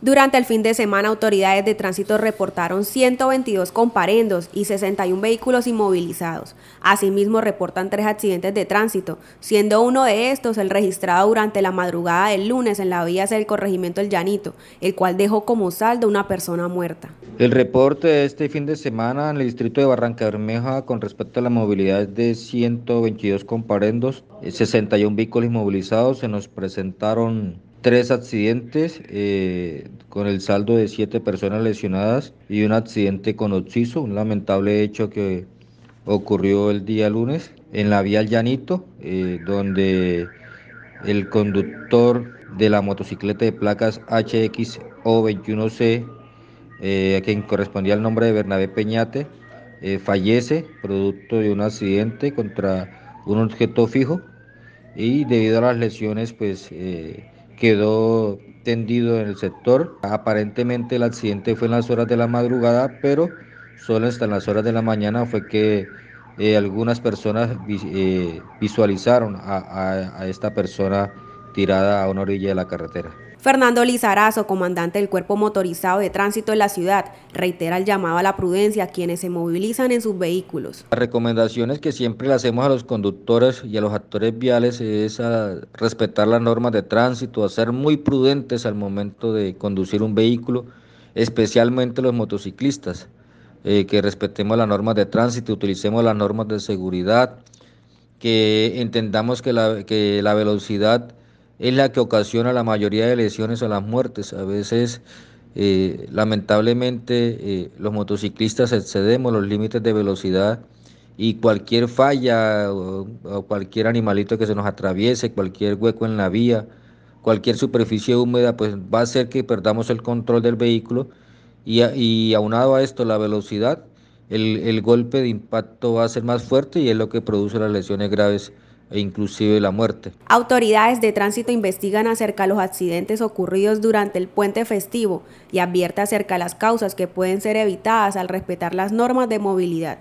Durante el fin de semana, autoridades de tránsito reportaron 122 comparendos y 61 vehículos inmovilizados. Asimismo, reportan tres accidentes de tránsito, siendo uno de estos el registrado durante la madrugada del lunes en la vía del corregimiento El Llanito, el cual dejó como saldo una persona muerta. El reporte de este fin de semana en el distrito de Barranca Bermeja con respecto a la movilidad es de 122 comparendos, 61 eh, vehículos inmovilizados, se nos presentaron tres accidentes eh, con el saldo de siete personas lesionadas y un accidente con oxiso, un lamentable hecho que ocurrió el día lunes en la vía Llanito, eh, donde el conductor de la motocicleta de placas HXO21C, a quien correspondía el nombre de Bernabé Peñate, eh, fallece producto de un accidente contra un objeto fijo y debido a las lesiones, pues quedó tendido en el sector. Aparentemente el accidente fue en las horas de la madrugada, pero solo hasta las horas de la mañana fue que eh, algunas personas eh, visualizaron a esta persona tirada a una orilla de la carretera. Fernando Lizarazo, comandante del Cuerpo Motorizado de Tránsito de la ciudad, reitera el llamado a la prudencia a quienes se movilizan en sus vehículos. Las recomendaciones que siempre le hacemos a los conductores y a los actores viales es a respetar las normas de tránsito, a ser muy prudentes al momento de conducir un vehículo, especialmente los motociclistas, eh, que respetemos las normas de tránsito, utilicemos las normas de seguridad, que entendamos que la velocidad es la que ocasiona la mayoría de lesiones o las muertes. A veces, eh, lamentablemente, eh, los motociclistas excedemos los límites de velocidad y cualquier falla o, cualquier animalito que se nos atraviese, cualquier hueco en la vía, cualquier superficie húmeda, pues va a hacer que perdamos el control del vehículo y, aunado a esto la velocidad, el, el golpe de impacto va a ser más fuerte y es lo que produce las lesiones graves e inclusive la muerte. Autoridades de tránsito investigan acerca de los accidentes ocurridos durante el puente festivo y advierte acerca de las causas que pueden ser evitadas al respetar las normas de movilidad.